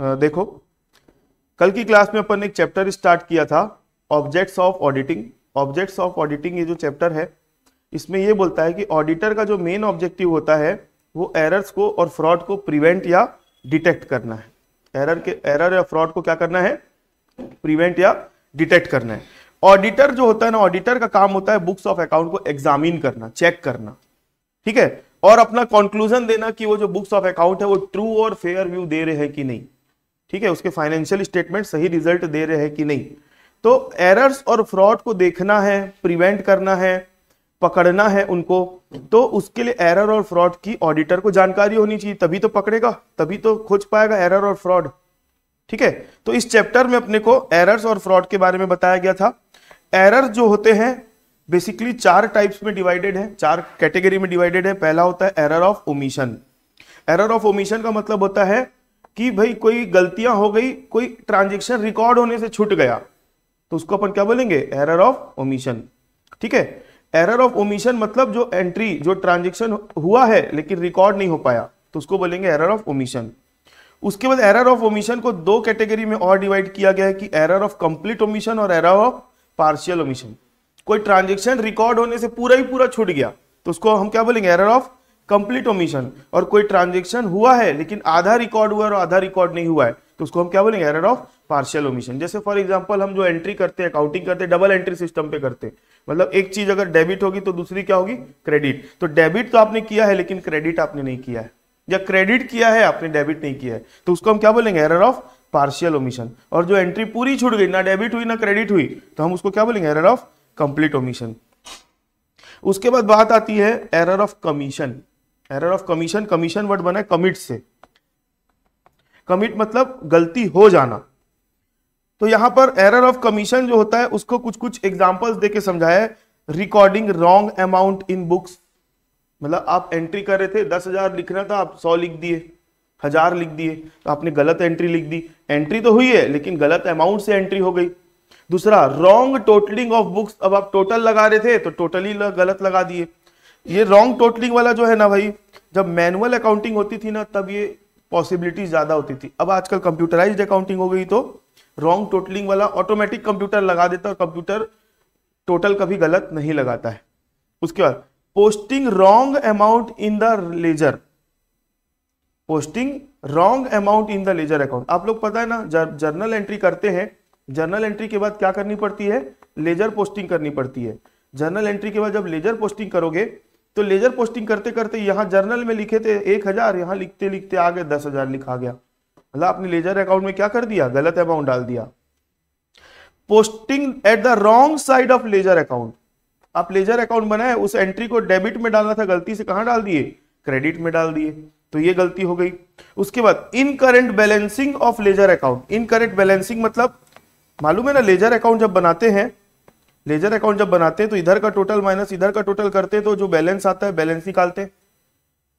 देखो कल की क्लास में अपन ने एक चैप्टर स्टार्ट किया था objects of auditing objects of auditing ये जो चैप्टर है इसमें ये बोलता है कि ऑडिटर का जो मेन ऑब्जेक्टिव होता है वो एरर्स को और फ्रॉड को प्रिवेंट या डिटेक्ट करना है एरर के एरर या फ्रॉड को क्या करना है प्रिवेंट या डिटेक्ट करना है ऑडिटर जो होता है ना ऑडिटर का काम होता है बुक्स ऑफ अकाउंट को एग्जामिन करना चेक करना ठीक है और अपना कंक्लूजन देना कि वो जो बुक्स ऑफ अकाउंट है वो ट्रू और फेयर व्यू दे रहे हैं कि नहीं ठीक है उसके फाइनेंशियल स्टेटमेंट सही रिजल्ट दे रहे हैं कि नहीं तो एरर्स और फ्रॉड को देखना है प्रिवेंट करना है पकड़ना है उनको तो उसके लिए एरर और फ्रॉड की ऑडिटर को जानकारी होनी चाहिए तभी तो पकड़ेगा तभी तो खोज पाएगा एरर और फ्रॉड ठीक है तो इस चैप्टर में अपने को एरर्स और फ्रॉड के बारे में बताया गया था एरर जो होते हैं बेसिकली चार टाइप्स में डिवाइडेड है चार कैटेगरी में डिवाइडेड है पहला होता है error of omission error of omission का मतलब होता है कि भाई कोई गलतियां हो गई कोई ट्रांजेक्शन रिकॉर्ड होने से छूट गया तो उसको अपन क्या बोलेंगे एरर ऑफ ओमिशन ठीक है एरर ऑफ ओमिशन मतलब जो एंट्री जो ट्रांजेक्शन हुआ है लेकिन रिकॉर्ड नहीं हो पाया तो उसको बोलेंगे एरर ऑफ ओमिशन उसके बाद एरर ऑफ ओमिशन को दो कैटेगरी में और डिवाइड किया गया है कि एरर ऑफ कंप्लीट ओमिशन और एरर ऑफ पार्शियल ओमिशन कोई ट्रांजेक्शन रिकॉर्ड होने से पूरा ही पूरा छूट गया तो उसको हम क्या बोलेंगे एरर ऑफ कंप्लीट ओमिशन और कोई ट्रांजेक्शन हुआ है लेकिन आधा रिकॉर्ड हुआ है और आधा रिकॉर्ड नहीं हुआ है तो उसको हम क्या बोलेंगे एरर ऑफ पार्शियल ओमिशन जैसे फॉर एग्जांपल हम जो एंट्री करते हैं अकाउंटिंग करते हैं डबल एंट्री सिस्टम पे करते हैं मतलब एक चीज अगर डेबिट होगी तो दूसरी क्या होगी क्रेडिट तो डेबिट तो आपने किया है लेकिन क्रेडिट आपने नहीं किया है या क्रेडिट किया है आपने डेबिट नहीं किया है तो उसको हम क्या बोलेंगे एरर ऑफ पार्शियल ओमिशन और जो एंट्री पूरी छूट गई ना डेबिट हुई ना क्रेडिट हुई तो हम उसको क्या बोलेंगे एरर ऑफ कंप्लीट ओमिशन उसके बाद बात आती है error of commission error of commission commission word बना है कमिट से कमिट मतलब गलती हो जाना तो यहां पर एरर ऑफ कमीशन जो होता है उसको कुछ कुछ एग्जाम्पल्स देके समझाया है recording wrong amount in books मतलब आप एंट्री कर रहे थे दस हजार लिखना था आप सौ लिख दिए हजार लिख दिए तो आपने गलत एंट्री लिख दी एंट्री तो हुई है लेकिन गलत अमाउंट से एंट्री हो गई दूसरा रॉन्ग टोटलिंग ऑफ बुक्स अब आप टोटल लगा रहे थे तो टोटली गलत लगा दिए ये रॉन्ग टोटलिंग वाला जो है ना भाई जब मैनुअल अकाउंटिंग होती थी ना तब ये पॉसिबिलिटी ज्यादा होती थी अब आजकल कंप्यूटराइज्ड अकाउंटिंग हो गई तो रॉन्ग टोटलिंग वाला ऑटोमेटिक कंप्यूटर लगा देता और कंप्यूटर टोटल कभी गलत नहीं लगाता है उसके बाद posting wrong amount in the ledger posting wrong amount in the ledger account आप लोग पता है ना जर्नल एंट्री करते हैं जर्नल एंट्री के बाद क्या करनी पड़ती है लेजर पोस्टिंग करनी पड़ती है जर्नल एंट्री के बाद जब लेजर पोस्टिंग करोगे तो लेजर पोस्टिंग करते करते यहाँ जर्नल में लिखे थे एक हजार यहाँ लिखते लिखते आगे दस हजार लिखा गया मतलब आपने लेजर अकाउंट में क्या कर दिया गलत अमाउंट डाल दिया posting at the wrong side of ledger account आप लेजर अकाउंट बनाए उस एंट्री को डेबिट में डालना था गलती से कहां डाल दिए क्रेडिट में डाल दिए तो ये गलती हो गई उसके बाद incorrect balancing of ledger account incorrect balancing मतलब मालूम है ना लेजर अकाउंट जब बनाते हैं लेजर अकाउंट जब बनाते हैं तो इधर का टोटल माइनस इधर का टोटल करते हैं तो जो बैलेंस आता है बैलेंस निकालते हैं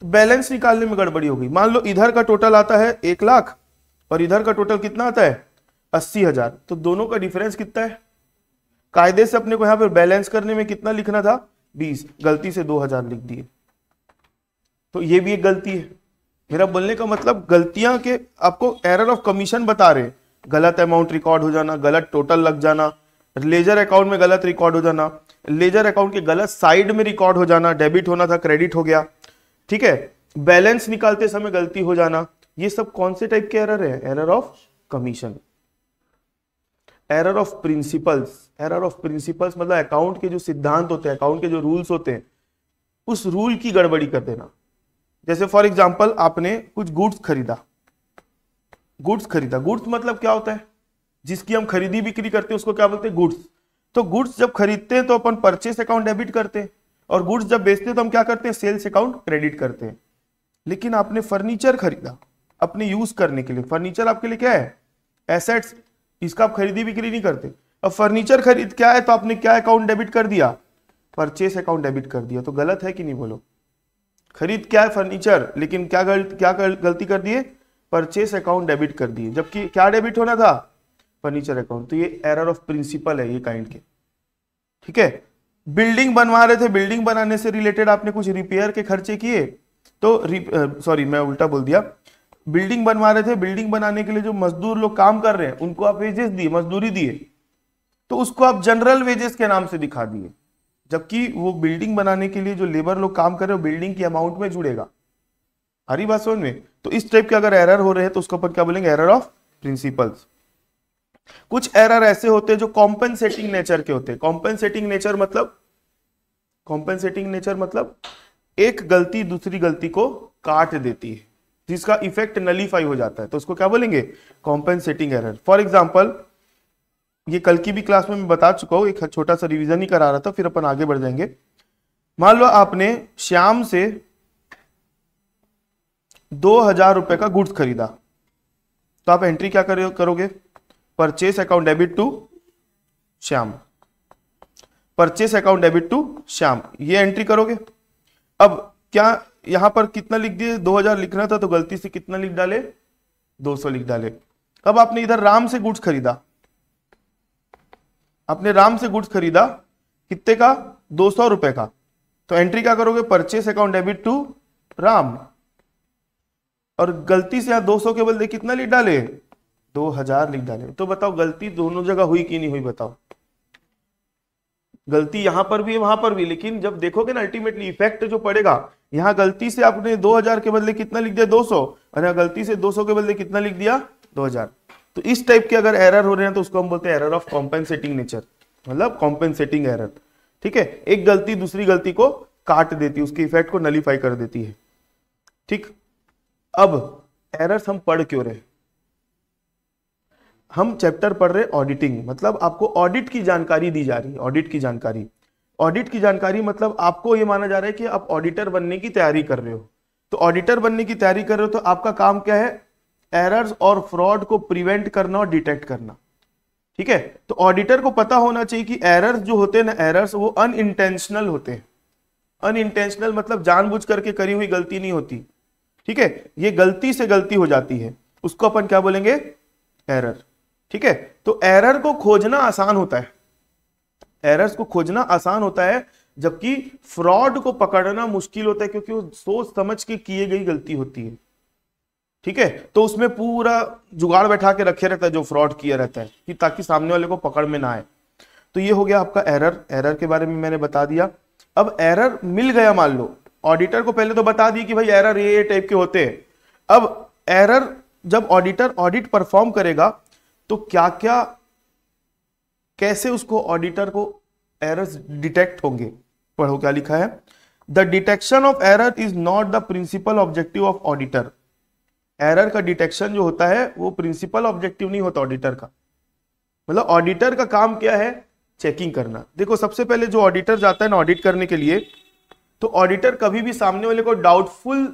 तो बैलेंस निकालने में गड़बड़ी हो गई मान लो इधर का टोटल आता है एक लाख और इधर का टोटल कितना आता है अस्सी हजार तो दोनों का डिफरेंस कितना है कायदे से अपने को यहां पर बैलेंस करने में कितना लिखना था बीस गलती से दो हजार लिख दिए तो ये भी एक गलती है मेरा बोलने का मतलब गलतियां के आपको एरर ऑफ कमीशन बता रहे गलत अमाउंट रिकॉर्ड हो जाना गलत टोटल लग जाना लेजर अकाउंट में गलत रिकॉर्ड हो जाना लेजर अकाउंट के गलत साइड में रिकॉर्ड हो जाना डेबिट होना था क्रेडिट हो गया ठीक है बैलेंस निकालते समय गलती हो जाना ये सब कौन से टाइप के एरर है error of commission error of principles error of principles मतलब अकाउंट के जो सिद्धांत होते हैं अकाउंट के जो रूल्स होते हैं उस रूल की गड़बड़ी कर देना जैसे फॉर एग्जाम्पल आपने कुछ गुड्स खरीदा गुड्स खरीदा गुड्स मतलब क्या होता है जिसकी हम खरीदी बिक्री करते हैं उसको क्या बोलते हैं गुड्स तो गुड्स जब खरीदते हैं तो अपन परचेस अकाउंट डेबिट करते हैं और गुड्स जब बेचते हैं तो हम क्या करते हैं सेल्स अकाउंट क्रेडिट करते हैं लेकिन आपने फर्नीचर खरीदा अपने यूज करने के लिए फर्नीचर आपके लिए क्या है एसेट्स इसका आप खरीदी बिक्री नहीं करते अब फर्नीचर खरीद क्या है तो आपने क्या अकाउंट डेबिट कर दिया परचेस अकाउंट डेबिट कर दिया तो गलत है कि नहीं बोलो खरीद क्या है फर्नीचर लेकिन क्या गलत क्या गलती कर दिए परचेस अकाउंट डेबिट कर दिए जबकि क्या डेबिट होना था फर्नीचर अकाउंट तो ये एरर ऑफ प्रिंसिपल है ये काइंड के ठीक है बिल्डिंग बनवा रहे थे बिल्डिंग बनाने से रिलेटेड आपने कुछ रिपेयर के खर्चे किए तो सॉरी मैं उल्टा बोल दिया बिल्डिंग बनवा रहे थे बिल्डिंग बनाने के लिए जो मजदूर लोग काम कर रहे हैं उनको आप वेजेस दिए मजदूरी दिए तो उसको आप जनरल वेजेस के नाम से दिखा दिए जबकि वो बिल्डिंग बनाने के लिए जो लेबर लोग काम कर रहे हो बिल्डिंग की अमाउंट में जुड़ेगा हरी बात समझ में तो इस टाइप के अगर एरर हो रहे हैं तो उसको अपन क्या बोलेंगे एरर ऑफ प्रिंसिपल्स कुछ एरर ऐसे होते हैं जो कॉम्पेंसेटिंग नेचर के होते हैं कॉम्पेंसेटिंग नेचर मतलब कॉम्पेंसेटिंग नेचर मतलब एक गलती दूसरी गलती को काट देती है जिसका इफेक्ट नलीफाई हो जाता है तो उसको क्या बोलेंगे कॉम्पेंसेटिंग एरर फॉर एग्जाम्पल ये कल की भी क्लास में मैं बता चुका हूं एक छोटा सा रिविजन ही करा रहा था फिर अपन आगे बढ़ जाएंगे मान लो आपने श्याम से दो हजार रुपए का गुड्स खरीदा तो आप एंट्री क्या करोगे purchase account debit to Shyam purchase account debit to Shyam ये एंट्री करोगे अब क्या यहां पर कितना लिख दिए 2000 लिखना था तो गलती से कितना लिख डाले 200 लिख डाले अब आपने इधर राम से गुड्स खरीदा आपने राम से गुड्स खरीदा कितने का दो सौ रुपए का तो एंट्री क्या करोगे purchase account debit to Ram और गलती से यहां 200 के केवल कितना लिख डाले दो हजार लिख डाले तो बताओ गलती दोनों जगह हुई कि नहीं हुई बताओ गलती यहां पर भी है वहां पर भी लेकिन जब देखोगे ना अल्टीमेटली इफेक्ट जो पड़ेगा यहां गलती से आपने 2000 के बदले कितना लिख दिया 200 और यहां गलती से 200 के बदले कितना लिख दिया 2000 तो इस टाइप के अगर एरर हो रहे हैं तो उसको हम बोलते हैं एरर ऑफ कॉम्पेंसेटिंग नेचर मतलब कॉम्पेंसेटिंग एरर ठीक है एक गलती दूसरी गलती को काट देती है उसके इफेक्ट को नलीफाई कर देती है ठीक अब एरर्स हम पढ़ क्यों रहे हैं हम चैप्टर पढ़ रहे ऑडिटिंग मतलब आपको ऑडिट की जानकारी दी जा रही है ऑडिट की जानकारी ऑडिट की जानकारी मतलब आपको ये माना जा रहा है कि आप ऑडिटर बनने की तैयारी कर रहे हो तो ऑडिटर बनने की तैयारी कर रहे हो तो आपका काम क्या है एरर्स और फ्रॉड को प्रिवेंट करना और डिटेक्ट करना ठीक है तो ऑडिटर को पता होना चाहिए कि एरर्स जो होते हैं ना एरर्स वो अनइंटेंशनल होते हैं अनइंटेंशनल मतलब जानबूझ करके करी हुई गलती नहीं होती ठीक है ये गलती से गलती हो जाती है उसको अपन क्या बोलेंगे एरर ठीक है तो एरर को खोजना आसान होता है एरर्स को खोजना आसान होता है जबकि फ्रॉड को पकड़ना मुश्किल होता है क्योंकि वो सोच समझ के किए गई गलती होती है ठीक है तो उसमें पूरा जुगाड़ बैठा के रखे रहता है जो फ्रॉड किया रहता है कि ताकि सामने वाले को पकड़ में ना आए तो ये हो गया आपका एरर एरर के बारे में मैंने बता दिया अब एरर मिल गया मान लो ऑडिटर को पहले तो बता दिए कि भाई एरर ये टाइप के होते हैं अब एरर जब ऑडिटर ऑडिट परफॉर्म करेगा तो क्या क्या कैसे उसको ऑडिटर को एरर्स डिटेक्ट होंगे पढ़ो क्या लिखा है the detection of error is not the principal objective of auditor error का डिटेक्शन जो होता है वो प्रिंसिपल ऑब्जेक्टिव नहीं होता ऑडिटर का मतलब ऑडिटर का काम क्या है चेकिंग करना देखो सबसे पहले जो ऑडिटर जाता है ना ऑडिट करने के लिए तो ऑडिटर कभी भी सामने वाले को डाउटफुल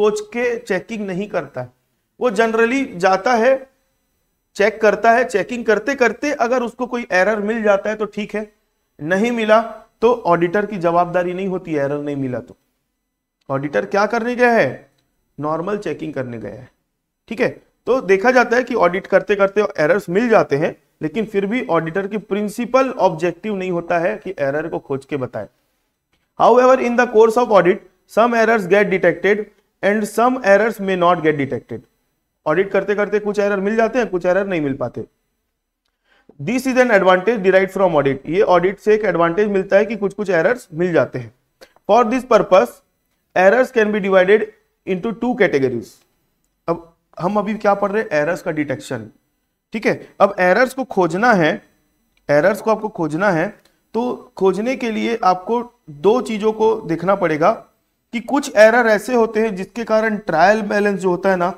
सोच के चेकिंग नहीं करता है वो जनरली जाता है चेक करता है चेकिंग करते करते अगर उसको कोई एरर मिल जाता है तो ठीक है नहीं मिला तो ऑडिटर की जवाबदारी नहीं होती एरर नहीं मिला तो ऑडिटर क्या करने गया है नॉर्मल चेकिंग करने गया है ठीक है तो देखा जाता है कि ऑडिट करते करते एरर्स मिल जाते हैं लेकिन फिर भी ऑडिटर की प्रिंसिपल ऑब्जेक्टिव नहीं होता है कि एरर को खोज के बताए however in the course of audit some errors get detected and some errors may not get detected audit करते करते कुछ एरर मिल जाते हैं कुछ एरर नहीं मिल पाते this is an advantage derive from audit ये ऑडिट से एक एडवांटेज मिलता है कि कुछ कुछ एरर्स मिल जाते हैं for this purpose errors can be divided into two categories अब हम अभी क्या पढ़ रहे हैं एरर्स का डिटेक्शन ठीक है अब एरर्स को खोजना है एरर्स को आपको खोजना है तो खोजने के लिए आपको दो चीज़ों को देखना पड़ेगा कि कुछ एरर ऐसे होते हैं जिसके कारण ट्रायल बैलेंस जो होता है ना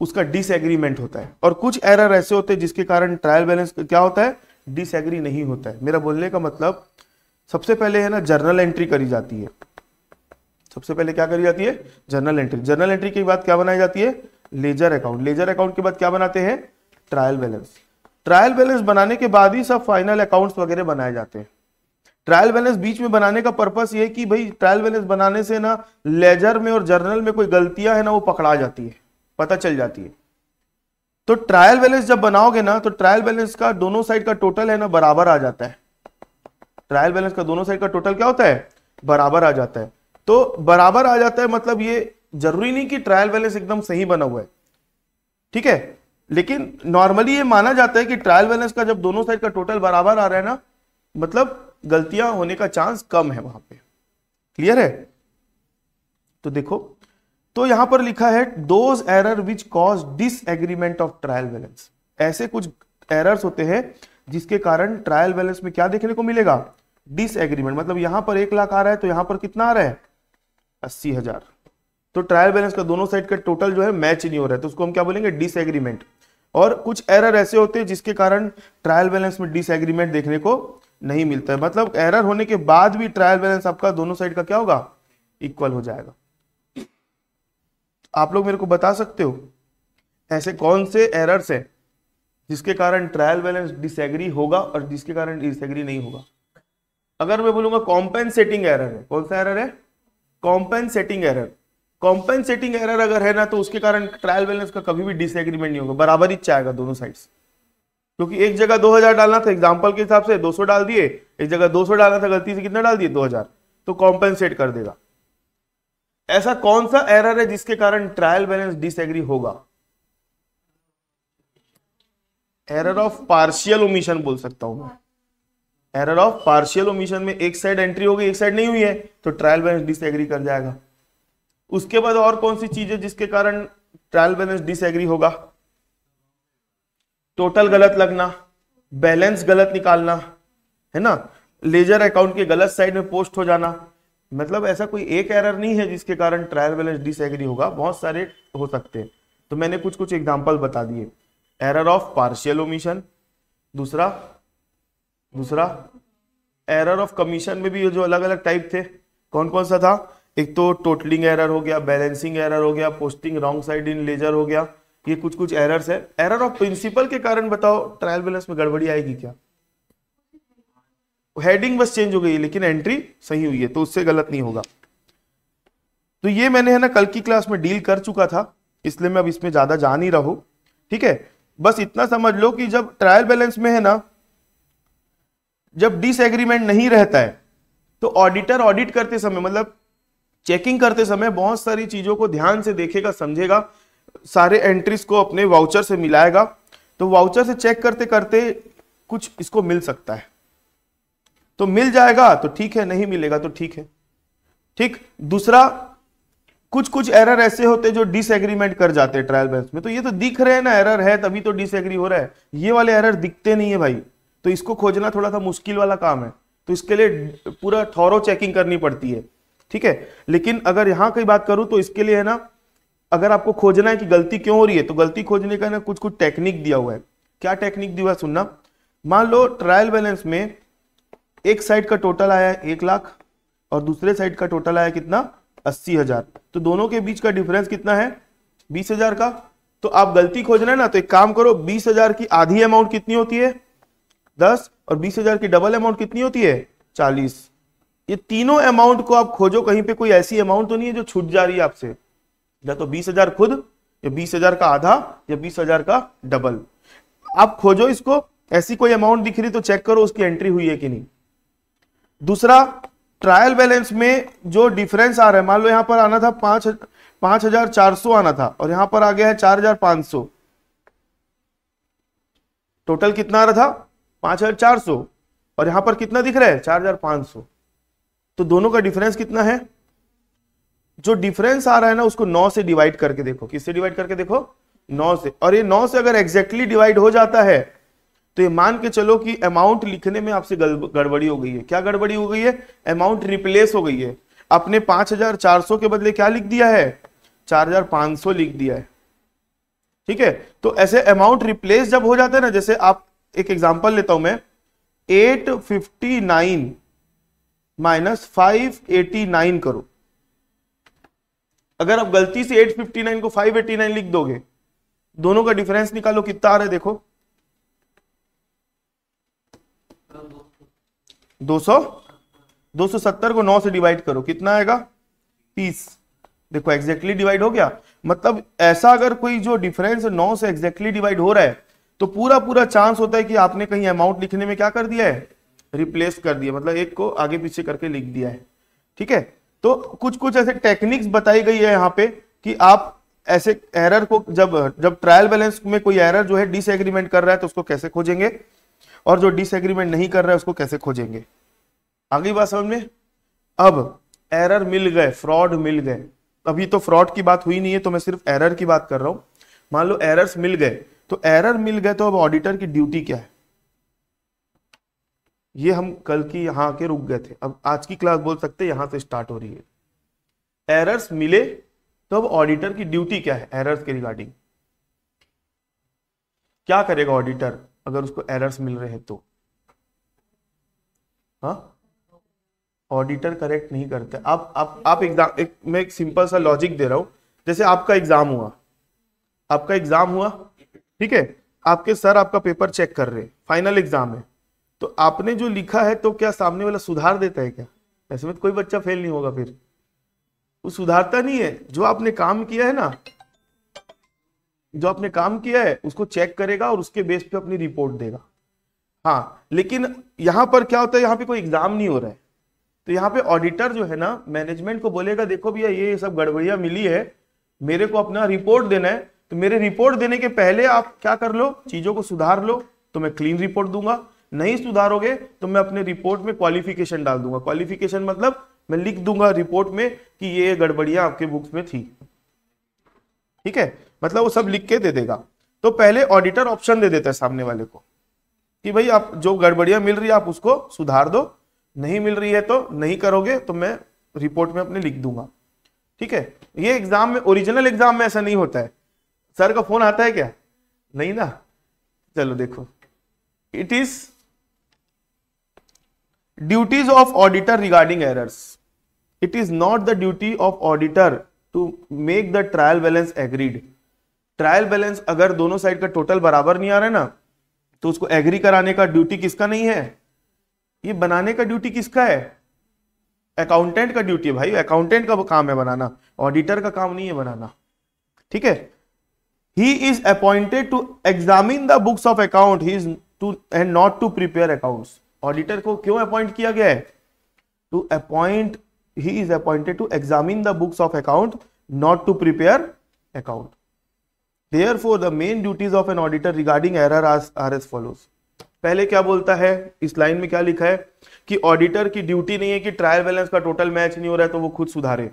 उसका डिसएग्रीमेंट होता है और कुछ एरर ऐसे होते हैं जिसके कारण ट्रायल बैलेंस क्या होता है डिसएग्री नहीं होता है मेरा बोलने का मतलब सबसे पहले है ना जर्नल एंट्री करी जाती है सबसे पहले क्या करी जाती है जर्नल एंट्री जर्नल एंट्री के बाद क्या बनाई जाती है लेजर अकाउंट लेजर अकाउंट के बाद क्या बनाते हैं ट्रायल बैलेंस ट्रायल बैलेंस बनाने के बाद ही सब फाइनल अकाउंट्स वगैरह बनाए जाते हैं ट्रायल बैलेंस बीच में बनाने का पर्पस ये कि भाई ट्रायल बैलेंस बनाने से ना लेजर में और जर्नल में कोई गलतियां है ना वो पकड़ा जाती है पता चल जाती है तो ट्रायल बैलेंस जब बनाओगे ना तो ट्रायल बैलेंस का दोनों साइड का टोटल है ना बराबर आ जाता है ट्रायल बैलेंस का दोनों साइड का टोटल क्या होता है बराबर आ जाता है तो बराबर आ जाता है मतलब ये जरूरी नहीं कि ट्रायल बैलेंस एकदम सही बना हुआ है ठीक है लेकिन नॉर्मली ये माना जाता है कि ट्रायल बैलेंस का जब दोनों साइड का टोटल बराबर आ रहा है ना मतलब गलतियां होने का चांस कम है वहां पे क्लियर है तो देखो तो यहां पर लिखा है those error which cause disagreement of trial balance ऐसे कुछ एरर्स होते हैं जिसके कारण ट्रायल बैलेंस में क्या देखने को मिलेगा डिसएग्रीमेंट मतलब यहां पर एक लाख आ रहा है तो यहां पर कितना आ रहा है अस्सी हजार तो ट्रायल बैलेंस का दोनों साइड का टोटल जो है मैच नहीं हो रहा है तो उसको हम क्या बोलेंगे डिसएग्रीमेंट और कुछ एरर ऐसे होते हैं जिसके कारण ट्रायल बैलेंस में डिसएग्रीमेंट देखने को नहीं मिलता है मतलब एरर होने के बाद भी ट्रायल बैलेंस आपका दोनों साइड का क्या होगा इक्वल हो जाएगा आप लोग मेरे को बता सकते हो ऐसे कौन से एरर्स हैं जिसके कारण ट्रायल बैलेंस डिसएग्री होगा और जिसके कारण डिसएग्री नहीं होगा अगर मैं बोलूंगा कॉम्पेंसेटिंग एरर है कौन सा एरर है कॉम्पेंसेटिंग एरर कॉम्पेंसेटिंग एरर अगर है ना तो उसके कारण ट्रायल बैलेंस का कभी भी डिसएग्रीमेंट नहीं होगा बराबर ही चाहेगा दोनों साइड क्योंकि एक जगह 2000 डालना था एग्जाम्पल के हिसाब से 200 डाल दिए एक जगह 200 डालना था गलती से कितना डाल दिए 2000 तो कॉम्पेंसेट कर देगा ऐसा कौन सा एरर है जिसके कारण ट्रायल बैलेंस डिसएग्री होगा एरर ऑफ पार्शियल ओमिशन बोल सकता हूं मैं एरर ऑफ पार्शियल ओमिशन में एक साइड एंट्री होगी एक साइड नहीं हुई है तो ट्रायल बैलेंस डिसएग्री कर जाएगा उसके बाद और कौन सी चीज है जिसके कारण ट्रायल बैलेंस डिसएग्री होगा टोटल गलत लगना बैलेंस गलत निकालना है ना लेजर अकाउंट के गलत साइड में पोस्ट हो जाना मतलब ऐसा कोई एक एरर नहीं है जिसके कारण ट्रायल बैलेंस डिसएग्री होगा बहुत सारे हो सकते हैं तो मैंने कुछ कुछ एग्जाम्पल बता दिए एरर ऑफ पार्शियल ओमिशन दूसरा दूसरा एरर ऑफ कमीशन में भी जो अलग अलग टाइप थे कौन कौन सा था एक तो टोटलिंग एरर हो गया बैलेंसिंग एरर हो गया posting wrong side in ledger हो गया ये कुछ कुछ एरर्स है एरर ऑफ प्रिंसिपल के कारण बताओ ट्रायल बैलेंस में गड़बड़ी आएगी क्या हेडिंग बस चेंज हो गई है लेकिन एंट्री सही हुई है तो उससे गलत नहीं होगा तो ये मैंने है ना कल की क्लास में डील कर चुका था इसलिए मैं अब इसमें ज़्यादा जा नहीं रहा ठीक है बस इतना समझ लो कि जब ट्रायल बैलेंस में है ना जब डिसएग्रीमेंट नहीं रहता है तो ऑडिटर ऑडिट करते समय मतलब चेकिंग करते समय बहुत सारी चीज़ों को ध्यान से देखेगा समझेगा सारे एंट्रीज को अपने वाउचर से मिलाएगा तो वाउचर से चेक करते करते कुछ इसको मिल सकता है तो मिल जाएगा तो ठीक है नहीं मिलेगा तो ठीक है ठीक दूसरा कुछ कुछ एरर ऐसे होते हैं जो डिसएग्रीमेंट कर जाते हैं ट्रायल बैलेंस में तो ये तो दिख रहे हैं ना एरर है तभी तो डिसएग्री हो रहा है ये वाले एरर दिखते नहीं है भाई तो इसको खोजना थोड़ा सा मुश्किल वाला काम है तो इसके लिए पूरा थॉरो चेकिंग करनी पड़ती है ठीक है लेकिन अगर यहां की बात करूं तो इसके लिए है ना अगर आपको खोजना है कि गलती क्यों हो रही है तो गलती खोजने का ना कुछ कुछ टेक्निक दिया हुआ है क्या टेक्निक दिया सुनना मान लो ट्रायल बैलेंस में एक साइड का टोटल आया एक लाख और दूसरे साइड का टोटल आया कितना अस्सी हजार तो दोनों के बीच का डिफरेंस कितना है बीस हजार का तो आप गलती खोज रहे ना तो एक काम करो बीस हजार की आधी अमाउंट कितनी होती है दस और बीस हजार की डबल अमाउंट कितनी होती है चालीस ये तीनों अमाउंट को आप खोजो कहीं पे कोई ऐसी अमाउंट तो नहीं है जो छूट जा रही है आपसे या तो बीस हजार खुद या बीस हजार का आधा या बीस हजार का डबल आप खोजो इसको ऐसी कोई अमाउंट दिख रही तो चेक करो उसकी एंट्री हुई है कि नहीं दूसरा ट्रायल बैलेंस में जो डिफरेंस आ रहा है मान लो यहां पर आना था पांच पांच हजार चार सौ आना था और यहां पर आ गया है चार हजार पांच सौ टोटल कितना आ रहा था पांच हजार चार सौ और यहां पर कितना दिख रहा है चार हजार पांच सौ तो दोनों का डिफरेंस कितना है जो डिफरेंस आ रहा है ना उसको नौ से डिवाइड करके देखो किससे डिवाइड करके देखो नौ से और ये नौ से अगर एग्जैक्टली exactly डिवाइड हो जाता है तो ये मान के चलो कि अमाउंट लिखने में आपसे गड़बड़ी हो गई है क्या गड़बड़ी हो गई है अमाउंट रिप्लेस हो गई है आपने 5400 के बदले क्या लिख दिया है 4500 लिख दिया है ठीक है तो ऐसे अमाउंट रिप्लेस जब हो जाते हैं ना जैसे आप एक एग्जांपल लेता हूं मैं 859 माइनस नाइन करो अगर आप गलती से 859 को 589 लिख दोगे दोनों का डिफरेंस निकालो कितना आ रहा है देखो 200 270 को 9 से डिवाइड करो कितना आएगा 30 देखो एग्जैक्टली डिवाइड हो गया मतलब ऐसा अगर कोई जो डिफरेंस 9 से एग्जैक्टली डिवाइड हो रहा है तो पूरा पूरा चांस होता है कि आपने कहीं अमाउंट लिखने में क्या कर दिया है रिप्लेस कर दिया मतलब एक को आगे पीछे करके लिख दिया है ठीक है तो कुछ कुछ ऐसे टेक्निक्स बताई गई है यहाँ पे कि आप ऐसे एरर को जब जब ट्रायल बैलेंस में कोई एरर जो है डिसएग्रीमेंट कर रहा है तो उसको कैसे खोजेंगे और जो डिसएग्रीमेंट नहीं कर रहा है उसको कैसे खोजेंगे आगे बात समझ में अब एरर मिल गए फ्रॉड मिल गए अभी तो फ्रॉड की बात हुई नहीं है तो मैं सिर्फ एरर की बात कर रहा हूं मान लो एरर्स मिल गए तो एरर मिल गए तो अब ऑडिटर की ड्यूटी क्या है ये हम कल की यहां के रुक गए थे अब आज की क्लास बोल सकते यहां से स्टार्ट हो रही है एरर्स मिले तो अब ऑडिटर की ड्यूटी क्या है एरर्स के रिगार्डिंग क्या करेगा ऑडिटर अगर उसको एरर्स मिल रहे हैं तो हाँ ऑडिटर करेक्ट नहीं करते आप आप आप एग्जाम एक मैं एक सिंपल सा लॉजिक दे रहा हूँ जैसे आपका एग्जाम हुआ आपका एग्जाम हुआ ठीक है आपके सर आपका पेपर चेक कर रहे हैं फाइनल एग्जाम है तो आपने जो लिखा है तो क्या सामने वाला सुधार देता है क्या ऐसे में तो कोई बच्चा फेल नहीं होगा फिर वो सुधारता नहीं है जो आपने काम किया है ना जो आपने काम किया है उसको चेक करेगा और उसके बेस पे अपनी रिपोर्ट देगा हाँ लेकिन यहां पर क्या होता है यहाँ पे कोई एग्जाम नहीं हो रहा है तो यहाँ पे ऑडिटर जो है ना मैनेजमेंट को बोलेगा देखो भैया ये सब गड़बड़िया मिली है मेरे को अपना रिपोर्ट देना है तो मेरे रिपोर्ट देने के पहले आप क्या कर लो चीजों को सुधार लो तो मैं क्लीन रिपोर्ट दूंगा नहीं सुधारोगे तो मैं अपने रिपोर्ट में क्वालिफिकेशन डाल दूंगा क्वालिफिकेशन मतलब मैं लिख दूंगा रिपोर्ट में कि ये गड़बड़ियां आपके बुक्स में थी ठीक है मतलब वो सब लिख के दे देगा तो पहले ऑडिटर ऑप्शन दे देता है सामने वाले को कि भाई आप जो गड़बड़ियां मिल रही है आप उसको सुधार दो नहीं मिल रही है तो नहीं करोगे तो मैं रिपोर्ट में अपने लिख दूंगा ठीक है ये एग्जाम में ओरिजिनल एग्जाम में ऐसा नहीं होता है सर का फोन आता है क्या नहीं ना चलो देखो it is duties of auditor regarding errors it is not the duty of auditor to make the trial balance agreed trial balance अगर दोनों साइड का टोटल बराबर नहीं आ रहा है ना तो उसको एग्री कराने का ड्यूटी किसका नहीं है ये बनाने का ड्यूटी किसका है अकाउंटेंट का ड्यूटी है भाई अकाउंटेंट का काम है बनाना ऑडिटर का काम नहीं है बनाना ठीक है he is appointed to examine the books of account he is to end not to prepare accounts auditor को क्यों अपॉइंट किया गया है to appoint he he is appointed to examine the books of account not to prepare account therefore the main duties of an auditor regarding error are as follows पहले क्या बोलता है इस लाइन में क्या लिखा है कि ऑडिटर की ड्यूटी नहीं है कि ट्रायल बैलेंस का टोटल मैच नहीं हो रहा है तो वो खुद सुधारे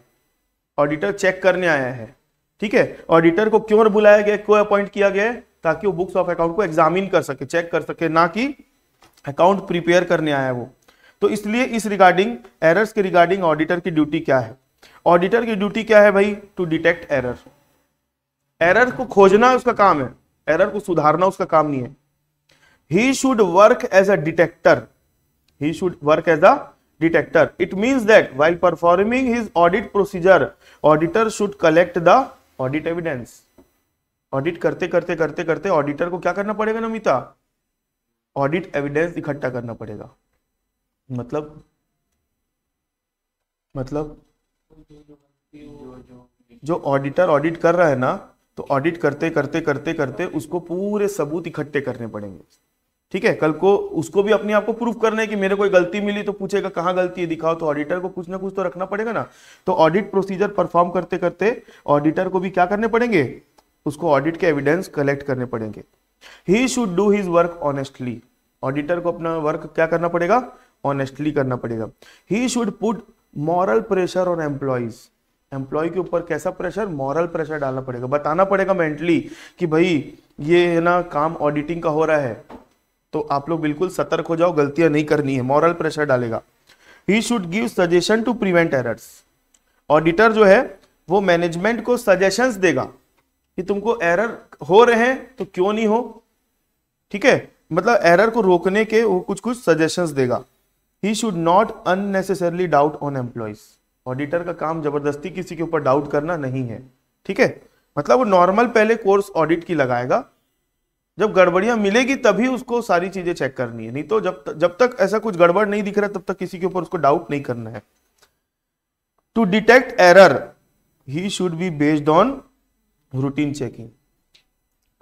ऑडिटर चेक करने आया है ठीक है ऑडिटर को क्यों बुलाया गया क्यों अपॉइंट किया गया ताकि वो बुक्स ऑफ अकाउंट को एग्जामिन कर सके चेक कर सके ना कि अकाउंट प्रिपेयर करने आया है वो तो इसलिए इस रिगार्डिंग एरर्स के रिगार्डिंग ऑडिटर की ड्यूटी क्या है ऑडिटर की ड्यूटी क्या है भाई टू डिटेक्ट एरर एरर को खोजना उसका काम है एरर को सुधारना उसका काम नहीं है he should work as a detector he should work as a detector it mean that while performing his audit procedure auditor should collect the audit evidence audit करते करते करते करते ऑडिटर को क्या करना पड़ेगा नमिता ऑडिट एविडेंस इकट्ठा करना पड़ेगा मतलब मतलब जो ऑडिटर ऑडिट कर रहा है ना तो ऑडिट करते करते करते करते उसको पूरे सबूत इकट्ठे करने पड़ेंगे ठीक है कल को उसको भी अपने आप को प्रूफ करना है कि मेरे कोई गलती मिली तो पूछेगा कहाँ गलती है दिखाओ तो ऑडिटर को कुछ ना कुछ तो रखना पड़ेगा ना तो ऑडिट प्रोसीजर परफॉर्म करते करते ऑडिटर को भी क्या करने पड़ेंगे उसको ऑडिट के एविडेंस कलेक्ट करने पड़ेंगे he should do his work honestly auditor को अपना वर्क क्या करना पड़ेगा ऑनेस्टली करना पड़ेगा he should put moral pressure on employees employee के ऊपर कैसा प्रेशर मॉरल प्रेशर डालना पड़ेगा बताना पड़ेगा मेंटली कि भाई ये है ना काम ऑडिटिंग का हो रहा है तो आप लोग बिल्कुल सतर्क हो जाओ गलतियां नहीं करनी है मॉरल प्रेशर डालेगा he should give suggestion to prevent errors auditor जो है वो मैनेजमेंट को सजेशंस देगा कि तुमको एरर हो रहे हैं तो क्यों नहीं हो ठीक है मतलब एरर को रोकने के वो कुछ कुछ सजेशंस देगा he should not unnecessarily doubt on employees auditor का काम जबरदस्ती किसी के ऊपर डाउट करना नहीं है ठीक है मतलब वो नॉर्मल पहले कोर्स ऑडिट की लगाएगा जब गड़बड़ियां मिलेगी तभी उसको सारी चीजें चेक करनी है नहीं तो जब त, जब तक ऐसा कुछ गड़बड़ नहीं दिख रहा तब तक किसी के ऊपर उसको डाउट नहीं करना है to detect error he should be based on routine checking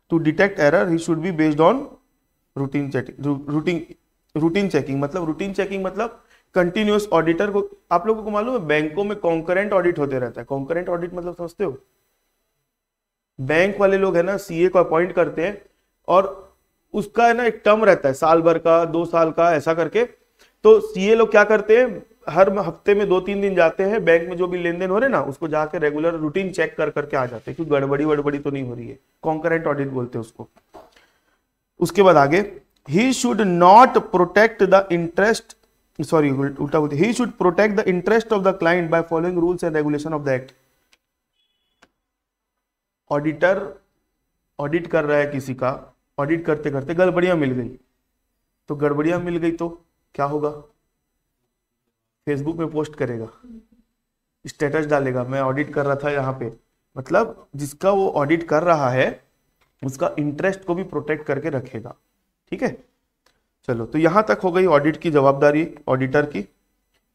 to detect error he should be based on routine checking routine routine checking मतलब रूटीन चेकिंग मतलब कंटिन्यूस ऑडिटर को आप लोगों को मालूम है बैंकों में कॉन्करेंट ऑडिट होते रहता है कॉन्करेंट ऑडिट मतलब समझते हो बैंक वाले लोग है ना सीए को अपॉइंट करते हैं और उसका है ना एक टर्म रहता है साल भर का दो साल का ऐसा करके तो सीए लोग क्या करते हैं हर हफ्ते में दो तीन दिन जाते हैं बैंक में जो भी लेन देन हो रहे ना उसको जाके रेगुलर रूटीन चेक कर करके आ जाते हैं क्योंकि गड़बड़ी वड़बड़ी तो नहीं हो रही है कॉन्करेंट ऑडिट बोलते हैं उसको उसके बाद आगे he should not protect the interest sorry ulta bolte he should protect the interest of the client by following rules and regulation of the act auditor audit कर रहा है किसी का ऑडिट करते करते गड़बड़ियां मिल गई तो गड़बड़ियां मिल गई तो क्या होगा फेसबुक में पोस्ट करेगा स्टेटस डालेगा मैं ऑडिट कर रहा था यहाँ पे मतलब जिसका वो ऑडिट कर रहा है उसका इंटरेस्ट को भी प्रोटेक्ट करके रखेगा ठीक है चलो तो यहां तक हो गई ऑडिट की जवाबदारी ऑडिटर की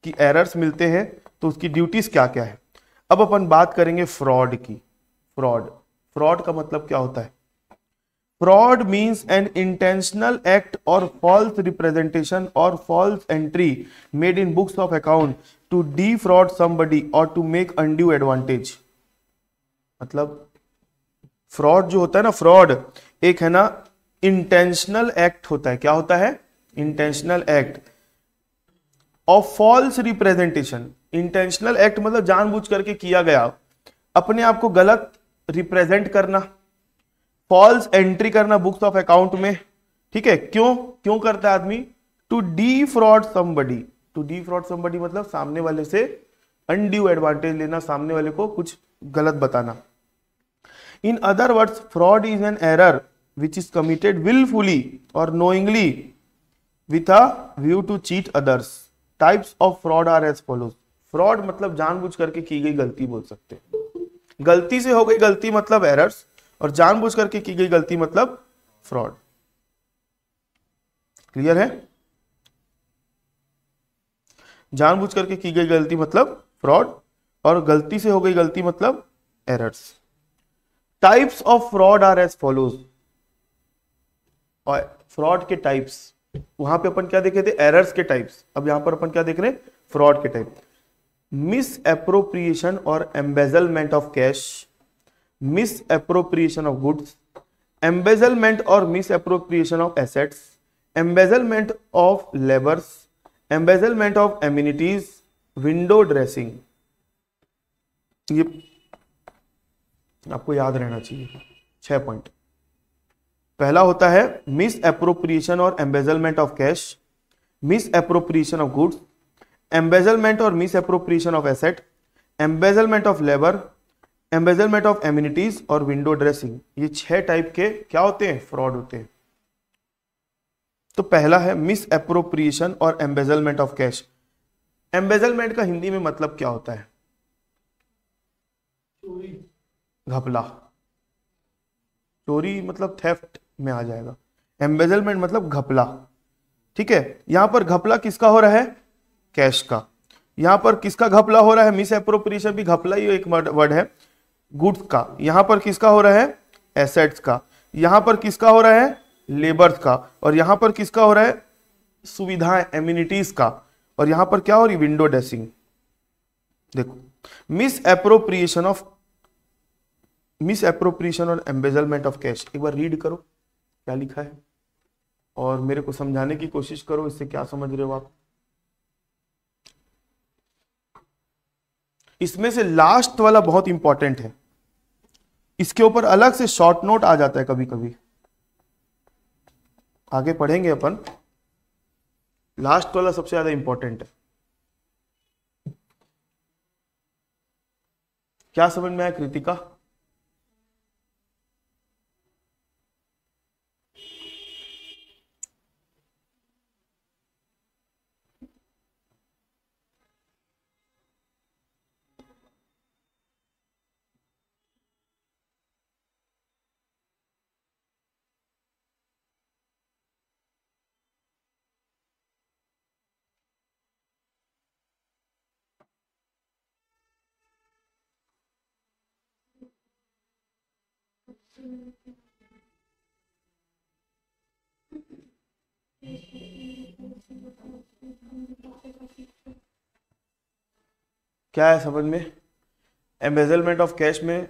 कि एरर्स मिलते हैं तो उसकी ड्यूटीज क्या क्या है अब अपन बात करेंगे फ्रॉड की फ्रॉड फ्रॉड का मतलब क्या होता है fraud means an intentional act or false representation or false entry made in books of account to defraud somebody or to make undue advantage मतलब फ्रॉड जो होता है ना फ्रॉड एक है ना इंटेंशनल एक्ट होता है क्या होता है intentional act of false representation intentional act मतलब जानबूझ करके किया गया अपने आप को गलत रिप्रेजेंट करना फॉल्स एंट्री करना बुक्स ऑफ अकाउंट में ठीक है क्यों क्यों करता है आदमी to defraud somebody to defraud somebody मतलब सामने वाले से अनड्यू एडवांटेज लेना सामने वाले को कुछ गलत बताना in other words fraud is an error which is committed willfully or knowingly with a view to cheat others. Types of fraud are as follows. Fraud मतलब जानबूझ करके की गई गलती बोल सकते हैं गलती से हो गई गलती मतलब एरर्स और जानबूझ करके की गई गलती मतलब फ्रॉड क्लियर है जानबूझ करके की गई गलती मतलब फ्रॉड और गलती से हो गई गलती मतलब errors types of fraud are as follows और फ्रॉड के टाइप्स वहां पे अपन क्या देखे थे एरर्स के टाइप्स अब यहां पर अपन क्या देख रहे हैं फ्रॉड के टाइप मिस एप्रोप्रिएशन और embezzlement of cash misappropriation of goods embezzlement और misappropriation of assets embezzlement of labours embezzlement of amenities window dressing ये आपको याद रहना चाहिए छह पॉइंट पहला होता है मिस अप्रोप्रिएशन और embezzlement of cash misappropriation of goods embezzlement और misappropriation of asset embezzlement of labour embezzlement of amenities और विंडो ड्रेसिंग ये छह टाइप के क्या होते हैं फ्रॉड होते हैं तो पहला है मिस अप्रोप्रिएशन और एम्बेजलमेंट ऑफ कैश एम्बेजलमेंट का हिंदी में मतलब क्या होता है घपला चोरी मतलब थेफ्ट में आ जाएगा एम्बेजलमेंट मतलब घपला ठीक है यहां पर घपला किसका हो रहा है कैश का यहां पर किसका घपला हो रहा है मिस एप्रोप्रिएशन भी घपला ही एक वर्ड है गुड्स का यहां पर किसका हो रहा है एसेट्स का यहां पर किसका हो रहा है लेबर्स का और यहां पर किसका हो रहा है सुविधाएं एम्यूनिटीज का और यहां पर क्या हो रही विंडो ड्रेसिंग देखो misappropriation of misappropriation और एम्बेजलमेंट ऑफ कैश एक बार रीड करो क्या लिखा है और मेरे को समझाने की कोशिश करो इससे क्या समझ रहे हो आप इसमें से लास्ट वाला बहुत इंपॉर्टेंट है इसके ऊपर अलग से शॉर्ट नोट आ जाता है कभी कभी आगे पढ़ेंगे अपन लास्ट वाला सबसे ज्यादा इंपॉर्टेंट है क्या समझ में आया कृतिका क्या है समझ में एम्बेजलमेंट ऑफ कैश में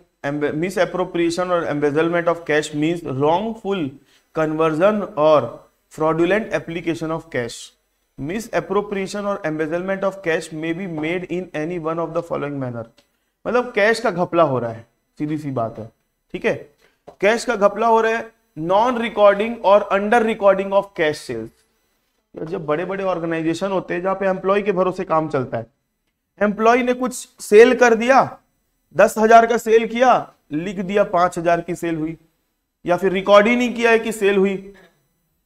मिस अप्रोप्रिएशन और embezzlement of cash means wrongful conversion or fraudulent application of cash misappropriation और embezzlement of cash may be made in any one of the following manner मतलब cash का घपला हो रहा है सीधी सी बात है ठीक है कैश का घपला हो रहा है non recording or under recording of cash sales जब बड़े बड़े ऑर्गेनाइजेशन होते हैं जहां पे एम्प्लॉय के भरोसे काम चलता है एम्प्लॉय ने कुछ सेल कर दिया दस हजार का सेल किया लिख दिया पांच हजार की सेल हुई या फिर रिकॉर्ड ही नहीं किया है कि सेल हुई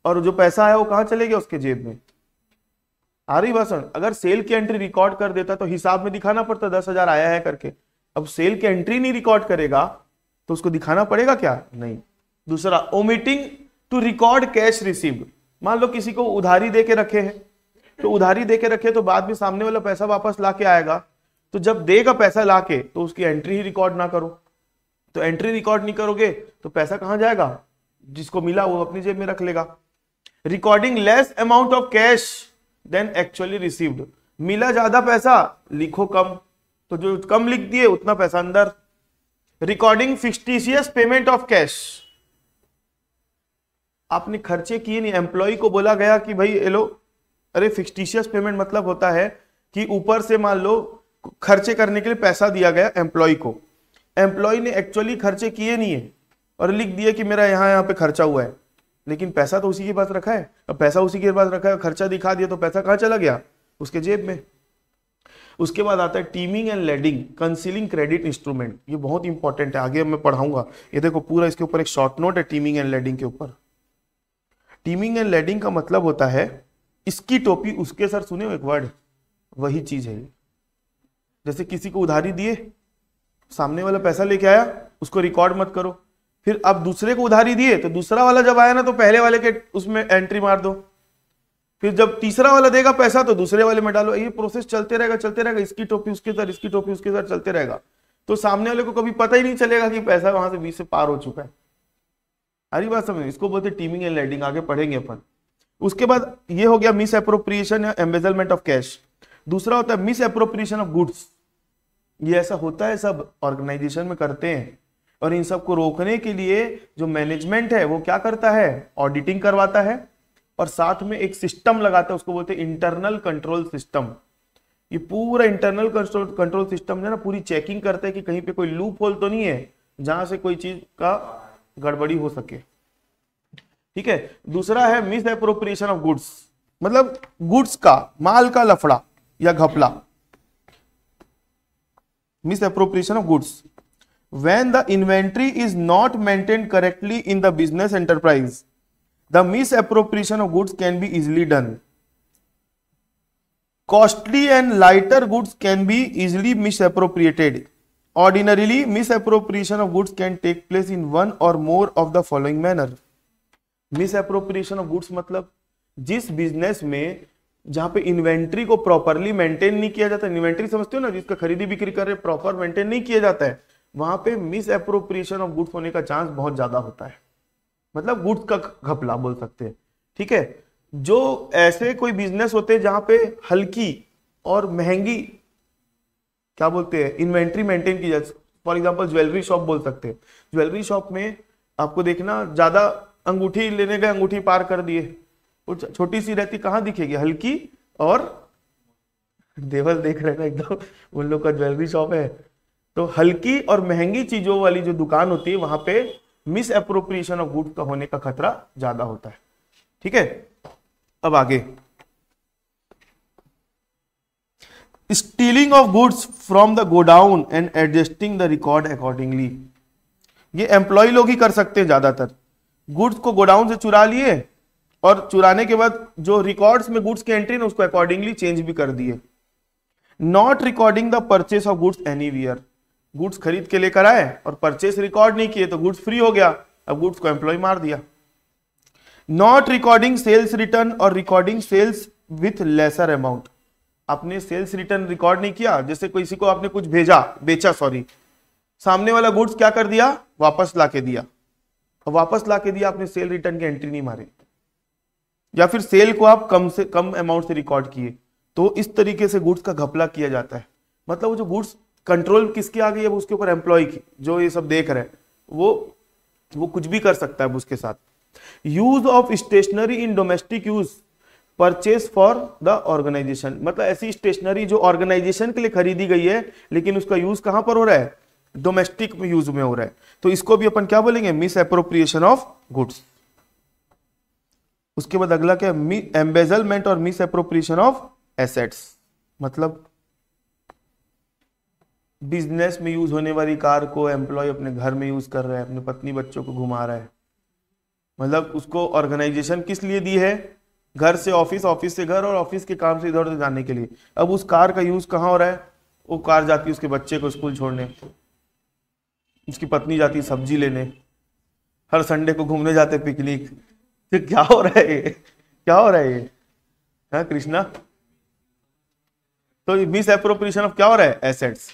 और जो पैसा है वो कहां चले गया उसके जेब में आ रही भाषण अगर सेल की एंट्री रिकॉर्ड कर देता तो हिसाब में दिखाना पड़ता दस हजार आया है करके अब सेल की एंट्री नहीं रिकॉर्ड करेगा तो उसको दिखाना पड़ेगा क्या नहीं दूसरा omitting to record cash received मान लो किसी को उधारी दे के रखे हैं तो उधारी दे के रखे तो बाद में सामने वाला पैसा वापस ला के आएगा तो जब देगा पैसा ला के तो उसकी एंट्री ही रिकॉर्ड ना करो तो एंट्री रिकॉर्ड नहीं करोगे तो पैसा कहाँ जाएगा जिसको मिला वो अपनी जेब में रख लेगा recording less amount of cash than actually received मिला ज्यादा पैसा लिखो कम तो जो कम लिख दिए उतना पैसा अंदर recording fictitious payment of cash आपने खर्चे किए नहीं एम्प्लॉय को बोला गया कि भाई एलो अरे फिक्सटिशियस पेमेंट मतलब होता है कि ऊपर से मान लो खर्चे करने के लिए पैसा दिया गया एम्प्लॉय को एम्प्लॉय ने एक्चुअली खर्चे किए नहीं है और लिख दिया कि मेरा यहाँ यहाँ पे खर्चा हुआ है लेकिन पैसा तो उसी के पास रखा है अब पैसा उसी के पास रखा है खर्चा दिखा दिया तो पैसा कहाँ चला गया उसके जेब में उसके बाद आता है teeming and lading concealing credit instrument ये बहुत इंपॉर्टेंट है आगे मैं पढ़ाऊंगा ये देखो पूरा इसके ऊपर एक शॉर्ट नोट है टीमिंग एंड लेडिंग के ऊपर टीमिंग एंड लेडिंग का मतलब होता है इसकी टोपी उसके सर सुने एक वर्ड वही चीज है जैसे किसी को उधारी दिए सामने वाला पैसा लेके आया उसको रिकॉर्ड मत करो फिर अब दूसरे को उधारी दिए तो दूसरा वाला जब आया ना तो पहले वाले के उसमें एंट्री मार दो फिर जब तीसरा वाला देगा पैसा तो दूसरे वाले में डालो ये प्रोसेस चलते रहेगा चलते रहेगा इसकी टोपी उसके साथ इसकी टोपी उसके साथ चलते रहेगा तो सामने वाले को कभी पता ही नहीं चलेगा कि पैसा वहां से बीस से पार हो चुका है अरे बात समझ इसको बोलते टीमिंग एंड लैंडिंग आगे पढ़ेंगे अपन उसके बाद ये हो गया मिस अप्रोप्रिएशन या एम्बेजलमेंट ऑफ कैश दूसरा होता है मिस अप्रोप्रिएशन ऑफ गुड्स ये ऐसा होता है सब ऑर्गेनाइजेशन में करते हैं और इन सबको रोकने के लिए जो मैनेजमेंट है वो क्या करता है ऑडिटिंग करवाता है और साथ में एक सिस्टम लगाते हैं उसको बोलते हैं इंटरनल कंट्रोल सिस्टम ये पूरा इंटरनल कंट्रोल सिस्टम है ना पूरी चेकिंग करते हैं कि कहीं पे कोई लूप होल तो नहीं है जहां से कोई चीज का गड़बड़ी हो सके ठीक है दूसरा है मिस एप्रोप्रिएशन ऑफ गुड्स मतलब गुड्स का माल का लफड़ा या घपला misappropriation of goods when the inventory is not maintain correctly in the business enterprise the misappropriation of goods can be easily done costly and lighter goods can be easily misappropriated ordinarily misappropriation of goods can take place in one or more of the following manner misappropriation of goods मतलब जिस business में जहां पे inventory को properly maintain नहीं किया जाता inventory समझते हो ना जिसका खरीदी बिक्री कर रहे प्रॉपर मेंटेन नहीं किया जाता है वहां पे मिस अप्रोप्रिएशन ऑफ गुड्स होने का चांस बहुत ज्यादा होता है मतलब गुड्स का घपला बोल सकते हैं ठीक है जो ऐसे कोई बिजनेस होते हैं जहां पे हल्की और महंगी क्या बोलते हैं इन्वेंट्री मेंटेन की जाती फॉर एग्जाम्पल ज्वेलरी शॉप बोल सकते हैं ज्वेलरी शॉप में आपको देखना ज्यादा अंगूठी लेने गए अंगूठी पार कर दिए छोटी सी रहती कहाँ दिखेगी हल्की और देवल देख रहे ना एकदम उन लोग का ज्वेलरी शॉप है तो हल्की और महंगी चीजों वाली जो दुकान होती है वहां पे मिस अप्रोप्रिएशन ऑफ गुड का होने का खतरा ज्यादा होता है ठीक है अब आगे stealing of goods from the godown and adjusting the record accordingly ये एम्प्लॉय लोग ही कर सकते हैं ज्यादातर गुड्स को गोडाउन से चुरा लिए और चुराने के बाद जो रिकॉर्ड्स में गुड्स की एंट्री ना उसको अकॉर्डिंगली चेंज भी कर दिए not recording the purchase of goods anywhere goods खरीद के लेकर आए और परचेस रिकॉर्ड नहीं किए तो गुड्स फ्री हो गया अब गुड्स को एम्प्लॉय मार दिया not recording sales return or recording sales with lesser amount आपने सेल्स रिटर्न रिकॉर्ड नहीं किया जैसे किसी को आपने कुछ भेजा बेचा सॉरी सामने वाला गुड्स क्या कर दिया वापस ला के दिया और वापस ला के दिया आपने सेल रिटर्न की एंट्री नहीं मारी या फिर सेल को आप कम से कम अमाउंट से रिकॉर्ड किए तो इस तरीके से गुड्स का घपला किया जाता है मतलब वो जो गुड्स कंट्रोल किसकी आ गई अब उसके ऊपर एम्प्लॉय की जो ये सब देख रहे हैं वो वो कुछ भी कर सकता है उसके साथ use of stationery in domestic use purchase for the organisation मतलब ऐसी स्टेशनरी जो ऑर्गेनाइजेशन के लिए खरीदी गई है लेकिन उसका यूज कहां पर हो रहा है डोमेस्टिक यूज में हो रहा है तो इसको भी अपन क्या बोलेंगे मिस अप्रोप्रिएशन ऑफ गुड्स उसके बाद अगला क्या एम्बेजलमेंट और मिस अप्रोप्रिएशन ऑफ एसेट्स मतलब बिजनेस में यूज होने वाली कार को एम्प्लॉय अपने घर में यूज कर रहा है अपने पत्नी बच्चों को घुमा रहा है मतलब उसको ऑर्गेनाइजेशन किस लिए दी है घर से ऑफिस ऑफिस से घर और ऑफिस के काम से इधर उधर जाने के लिए अब उस कार का यूज कहाँ हो रहा है वो कार जाती है उसके बच्चे को स्कूल छोड़ने उसकी पत्नी जाती है सब्जी लेने हर संडे को घूमने जाते पिकनिक तो क्या हो रहा है क्या हो रहा है ये हाँ कृष्णा तो मिस अप्रोप्रिएशन ऑफ क्या हो रहा है एसेट्स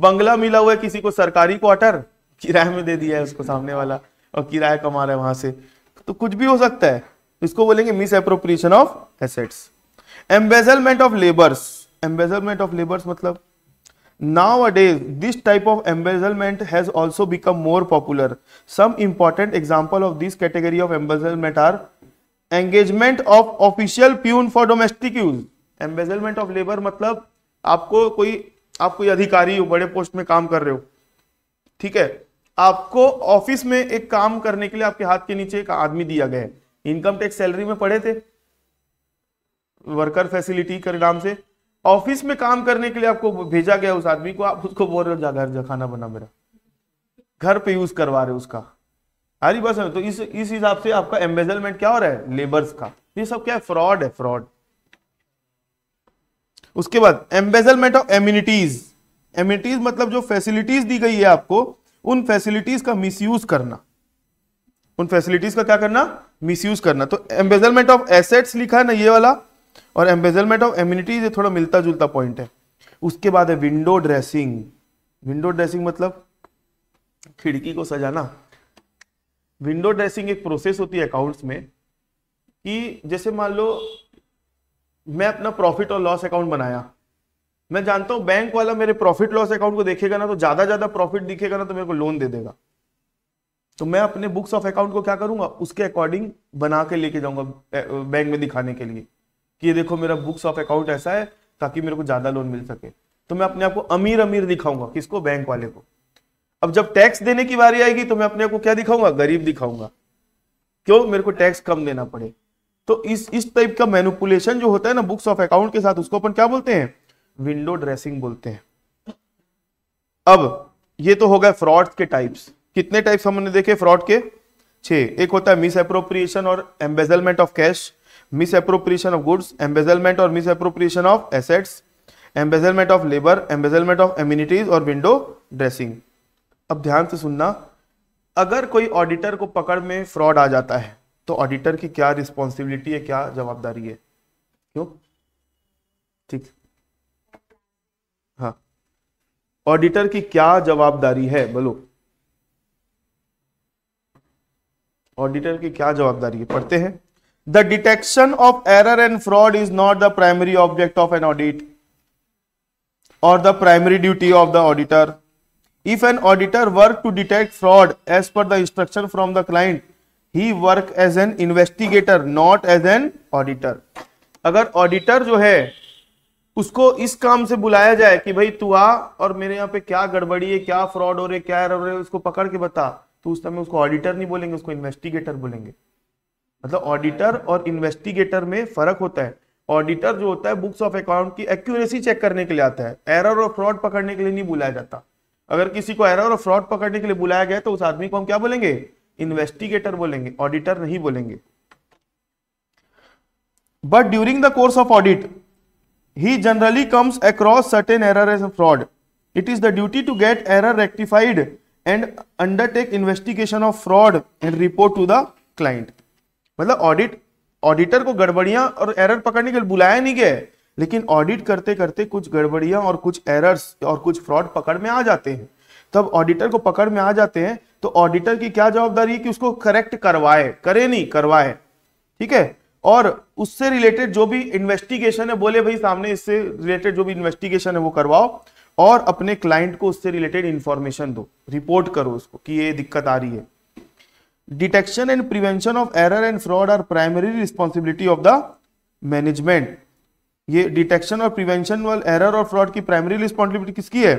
बंगला मिला हुआ है किसी को सरकारी क्वार्टर किराए में दे दिया है उसको सामने वाला और किराया कमा रहा है वहां से तो कुछ भी हो सकता है इसको बोलेंगे misappropriation of assets embezzlement of labours embezzlement of labours मतलब nowadays this type of embezzlement has also become more popular some important example of this category of embezzlement are engagement of official peon for domestic use embezzlement of labour मतलब आपको कोई आप कोई अधिकारी हो बड़े post में काम कर रहे हो ठीक है आपको ऑफिस में एक काम करने के लिए आपके हाथ के नीचे एक आदमी दिया गया है इनकम टैक्स सैलरी में पड़े थे वर्कर फैसिलिटी के नाम से ऑफिस में काम करने के लिए आपको भेजा गया उस आदमी को आप उसको बोल रहे हो जा घर जा खाना बना मेरा घर पे यूज करवा रहे हो उसका अरे बस तो इस इस हिसाब से आपका एम्बेजलमेंट क्या हो रहा है लेबर्स का ये सब क्या है फ्रॉड है फ्रॉड उसके बाद एम्बेजलमेंट ऑफ एम्यूनिटीज एम्यूनिटीज मतलब जो फैसिलिटीज दी गई है आपको उन फैसिलिटीज का मिसयूज करना उन फैसिलिटीज का क्या करना मिसयूज करना तो एम्बेजलमेंट ऑफ एसेट्स लिखा है ना ये वाला और एम्बेजलमेंट ऑफ एम्यूनिटीज ये थोड़ा मिलता जुलता पॉइंट है उसके बाद है विंडो ड्रेसिंग विंडो ड्रेसिंग मतलब खिड़की को सजाना विंडो ड्रेसिंग एक प्रोसेस होती है अकाउंट्स में कि जैसे मान लो मैं अपना प्रॉफिट और लॉस अकाउंट बनाया मैं जानता हूं बैंक वाला मेरे प्रॉफिट लॉस अकाउंट को देखेगा ना तो ज्यादा ज्यादा प्रॉफिट दिखेगा ना तो मेरे को लोन दे देगा तो मैं अपने बुक्स ऑफ अकाउंट को क्या करूंगा उसके अकॉर्डिंग बना के लेके जाऊंगा बैंक में दिखाने के लिए कि ये देखो मेरा बुक्स ऑफ अकाउंट ऐसा है ताकि मेरे को ज्यादा लोन मिल सके तो मैं अपने आप को अमीर अमीर दिखाऊंगा किसको बैंक वाले को अब जब टैक्स देने की बारी आएगी तो मैं अपने आप को क्या दिखाऊंगा गरीब दिखाऊंगा क्यों मेरे को टैक्स कम देना पड़े तो इस इस टाइप का मैनुपुलेशन जो होता है ना बुक्स ऑफ अकाउंट के साथ उसको अपन क्या बोलते हैं विंडो ड्रेसिंग बोलते हैं अब ये तो हो गए फ्रॉड्स के टाइप्स कितने टाइप्स हमने देखे फ्रॉड के छह एक होता है मिस अप्रोप्रिएशन और embezzlement of cash misappropriation of goods embezzlement और misappropriation of assets embezzlement of labour embezzlement of amenities और विंडो ड्रेसिंग अब ध्यान से सुनना अगर कोई ऑडिटर को पकड़ में फ्रॉड आ जाता है तो ऑडिटर की क्या रिस्पॉन्सिबिलिटी है क्या जवाबदारी है क्यों ठीक हाँ ऑडिटर की क्या जवाबदारी है बोलो ऑडिटर की क्या जवाबदारी है पढ़ते हैं the detection of error and fraud is not the primary object of an audit or the primary duty of the auditor if an auditor work to detect fraud as per the instruction from the client he work as an investigator not as an auditor अगर auditor जो है उसको इस काम से बुलाया जाए कि भाई तू आ और मेरे यहाँ पे क्या गड़बड़ी है क्या फ्रॉड हो रहे क्या हो रहे उसको पकड़ के बता तो उस समय उसको ऑडिटर नहीं बोलेंगे उसको इन्वेस्टिगेटर बोलेंगे मतलब ऑडिटर और इन्वेस्टिगेटर में फर्क होता है ऑडिटर जो होता है बुक्स ऑफ अकाउंट की एक्यूरेसी चेक करने के लिए आता है एरर और फ्रॉड पकड़ने के लिए नहीं बुलाया जाता अगर किसी को एरर और फ्रॉड पकड़ने के लिए बुलाया गया तो उस आदमी को हम क्या बोलेंगे इन्वेस्टिगेटर बोलेंगे ऑडिटर नहीं बोलेंगे but during the course of audit he generally comes across certain error as fraud it is the duty to get error rectified and undertake investigation of fraud and report to the client मतलब audit auditor को गड़बड़ियां और error पकड़ने के लिए बुलाया नहीं गया लेकिन ऑडिट करते करते कुछ गड़बड़ियां और कुछ एरर्स और कुछ फ्रॉड पकड़ में आ जाते हैं तब ऑडिटर को पकड़ में आ जाते हैं तो ऑडिटर की क्या जवाबदारी है कि उसको करेक्ट करवाए करे नहीं करवाए ठीक है और उससे रिलेटेड जो भी इन्वेस्टिगेशन है बोले भाई सामने इससे रिलेटेड जो भी इन्वेस्टिगेशन है वो करवाओ और अपने क्लाइंट को उससे रिलेटेड इंफॉर्मेशन दो रिपोर्ट करो उसको कि ये दिक्कत आ रही है detection and prevention of error and fraud are primary responsibility of the management ये डिटेक्शन और प्रिवेंशन वाल एरर और फ्रॉड की प्राइमरी रिस्पॉन्सिबिलिटी किसकी है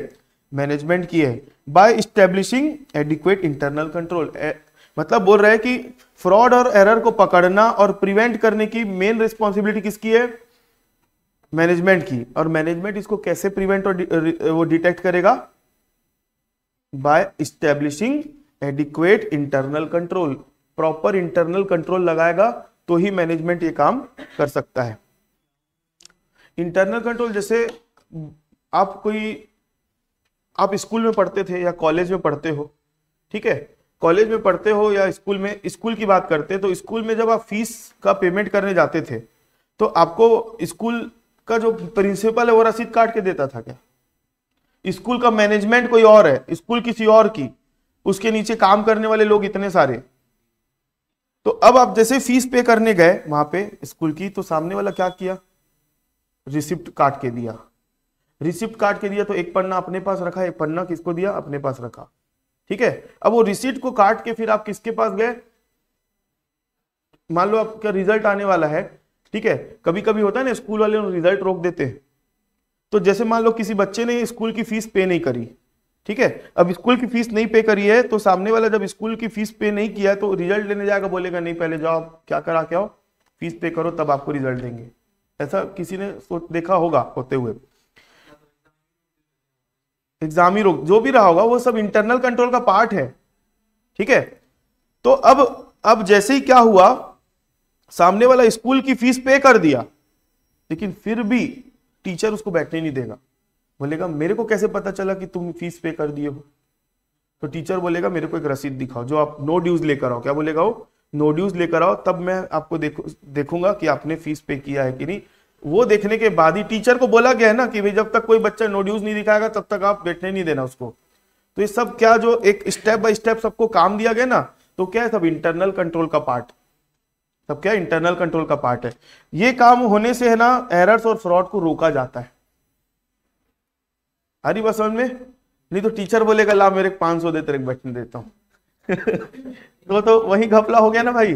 मैनेजमेंट की है by establishing adequate internal control मतलब बोल रहे हैं कि फ्रॉड और एरर को पकड़ना और प्रिवेंट करने की मेन रिस्पॉन्सिबिलिटी किसकी है मैनेजमेंट की और मैनेजमेंट इसको कैसे प्रिवेंट और वो डिटेक्ट करेगा by establishing adequate internal control proper internal control लगाएगा तो ही मैनेजमेंट ये काम कर सकता है इंटरनल कंट्रोल जैसे आप कोई आप स्कूल में पढ़ते थे या कॉलेज में पढ़ते हो ठीक है कॉलेज में पढ़ते हो या स्कूल में स्कूल की बात करते तो स्कूल में जब आप फीस का पेमेंट करने जाते थे तो आपको स्कूल का जो प्रिंसिपल है वो रसीद काट के देता था क्या स्कूल का मैनेजमेंट कोई और है स्कूल किसी और की उसके नीचे काम करने वाले लोग इतने सारे तो अब आप जैसे फीस पे करने गए वहां पे स्कूल की तो सामने वाला क्या किया रिसिप्ट काट के दिया रिसिप्ट काट के दिया तो एक पन्ना अपने पास रखा एक पन्ना किसको दिया अपने पास रखा ठीक है अब वो रिसिप्ट को काट के फिर आप किसके पास गए मान लो आपका रिजल्ट आने वाला है ठीक है कभी कभी होता है ना स्कूल वाले रिजल्ट रोक देते हैं तो जैसे मान लो किसी बच्चे ने स्कूल की फीस पे नहीं करी ठीक है अब स्कूल की फीस नहीं पे करी है तो सामने वाला जब स्कूल की फीस पे नहीं किया तो रिजल्ट लेने जाएगा बोलेगा नहीं पहले जाओ क्या करा क्या हो फीस पे करो तब आपको रिजल्ट देंगे ऐसा किसी ने सोच देखा होगा होते हुए एग्जामी रोक जो भी रहा होगा वो सब इंटरनल कंट्रोल का पार्ट है ठीक है तो अब अब जैसे ही क्या हुआ सामने वाला स्कूल की फीस पे कर दिया लेकिन फिर भी टीचर उसको बैठने नहीं देगा बोलेगा मेरे को कैसे पता चला कि तुम फीस पे कर दिए हो तो टीचर बोलेगा मेरे को एक रसीद दिखाओ जो आप नो ड्यूज लेकर आओ क्या बोलेगा वो नो ड्यूज लेकर आओ तब मैं आपको देखू देखूंगा कि आपने फीस पे किया है कि नहीं वो देखने के बाद ही टीचर को बोला गया है ना कि भाई जब तक कोई बच्चा नोड्यूज नहीं दिखाएगा तब तक आप बैठने नहीं देना उसको तो ये सब क्या जो एक स्टेप बाय स्टेप सबको काम दिया गया ना तो क्या है सब इंटरनल कंट्रोल का पार्ट सब क्या इंटरनल कंट्रोल का पार्ट है ये काम होने से है ना एरर्स और फ्रॉड को रोका जाता है अरे बस समझ में नहीं तो टीचर बोलेगा ला मेरे पांच सौ दे तेरे बैठने देता हूँ तो, तो वही घपला हो गया ना भाई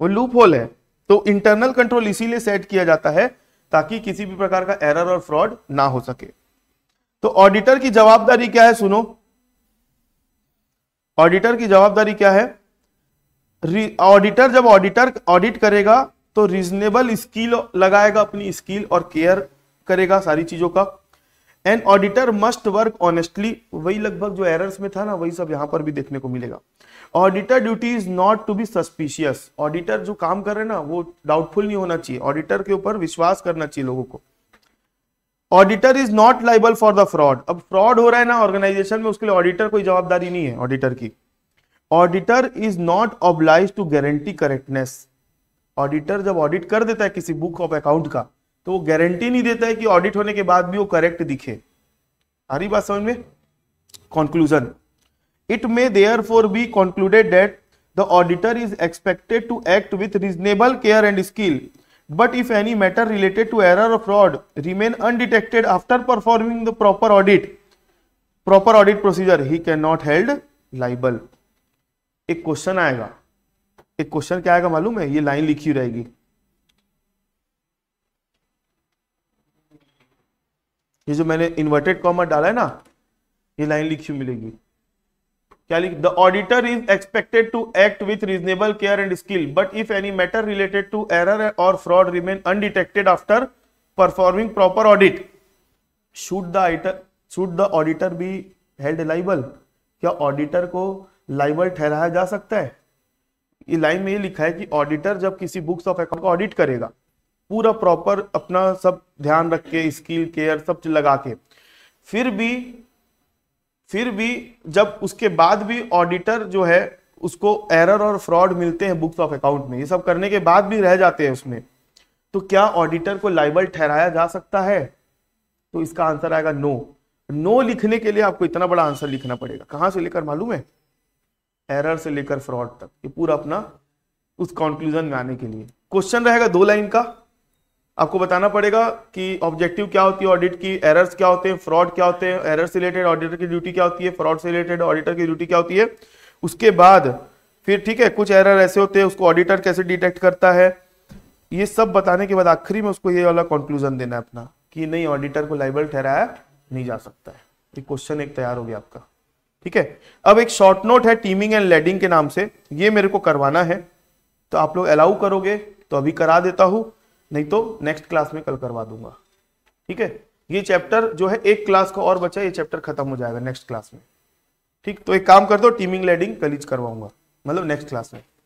वो लूप होल है तो इंटरनल कंट्रोल इसीलिए सेट किया जाता है ताकि किसी भी प्रकार का एरर और फ्रॉड ना हो सके तो ऑडिटर की जवाबदारी क्या है सुनो ऑडिटर की जवाबदारी क्या है ऑडिटर जब ऑडिटर ऑडिट करेगा तो रीजनेबल स्किल लगाएगा अपनी स्किल और केयर करेगा सारी चीजों का and auditor must work honestly वही लगभग जो एरर्स में था ना वही सब यहां पर भी देखने को मिलेगा auditor duty is not to be suspicious auditor जो काम कर रहे हैं ना वो डाउटफुल नहीं होना चाहिए ऑडिटर के ऊपर विश्वास करना चाहिए लोगों को auditor is not liable for the fraud अब फ्रॉड हो रहा है ना ऑर्गेनाइजेशन में उसके लिए ऑडिटर कोई जवाबदारी नहीं है ऑडिटर की auditor is not obliged to guarantee correctness auditor जब ऑडिट कर देता है किसी बुक ऑफ अकाउंट का तो वो गारंटी नहीं देता है कि ऑडिट होने के बाद भी वो करेक्ट दिखे रही बात समझ में conclusion it may therefore be concluded that the auditor is expected to act with reasonable care and skill but if any matter related to error fraud remain undetected after performing the proper audit proper audit procedure he cannot held liable एक question आएगा एक question क्या आएगा मालूम है ये line लिखी रहेगी ये जो मैंने इन्वर्टेड कॉमर डाला है ना ये लाइन लिखी मिलेगी क्या लिख the auditor is expected to act with reasonable care and skill but if any matter related to error और fraud remain undetected after performing proper audit should the auditor should the auditor be held liable क्या auditor को liable ठहराया जा सकता है line में ये लिखा है कि ऑडिटर जब किसी बुक्स ऑफ अकाउंट का ऑडिट करेगा पूरा प्रॉपर अपना सब ध्यान रख के स्किल केयर सब लगा के फिर भी फिर भी जब उसके बाद भी ऑडिटर जो है उसको एरर और फ्रॉड मिलते हैं बुक्स ऑफ अकाउंट में ये सब करने के बाद भी रह जाते हैं उसमें तो क्या ऑडिटर को लाइबल ठहराया जा सकता है तो इसका आंसर आएगा नो नो लिखने के लिए आपको इतना बड़ा आंसर लिखना पड़ेगा कहाँ से लेकर मालूम है एरर से लेकर फ्रॉड तक ये पूरा अपना उस कंक्लूजन में आने के लिए क्वेश्चन रहेगा दो लाइन का आपको बताना पड़ेगा कि ऑब्जेक्टिव क्या होती है ऑडिट की एरर्स क्या होते हैं फ्रॉड क्या होते हैं एरर्स रिलेटेड ऑडिटर की ड्यूटी क्या होती है फ्रॉड से रिलेटेड ऑडिटर की ड्यूटी क्या होती है उसके बाद फिर ठीक है कुछ एरर ऐसे होते हैं उसको ऑडिटर कैसे डिटेक्ट करता है ये सब बताने के बाद आखिरी में उसको ये वाला कंक्लूजन देना है अपना कि नहीं ऑडिटर को लाइबल ठहराया नहीं जा सकता है ये क्वेश्चन एक तैयार हो गया आपका ठीक है अब एक शॉर्ट नोट है टीमिंग एंड लेडिंग के नाम से ये मेरे को करवाना है तो आप लोग अलाउ करोगे तो अभी करा देता हूं नहीं तो नेक्स्ट क्लास में कल करवा दूंगा ठीक है ये चैप्टर जो है एक क्लास का और बचा ये चैप्टर खत्म हो जाएगा नेक्स्ट क्लास में ठीक तो एक काम कर दो टीमिंग लेडिंग कलीज करवाऊंगा मतलब नेक्स्ट क्लास में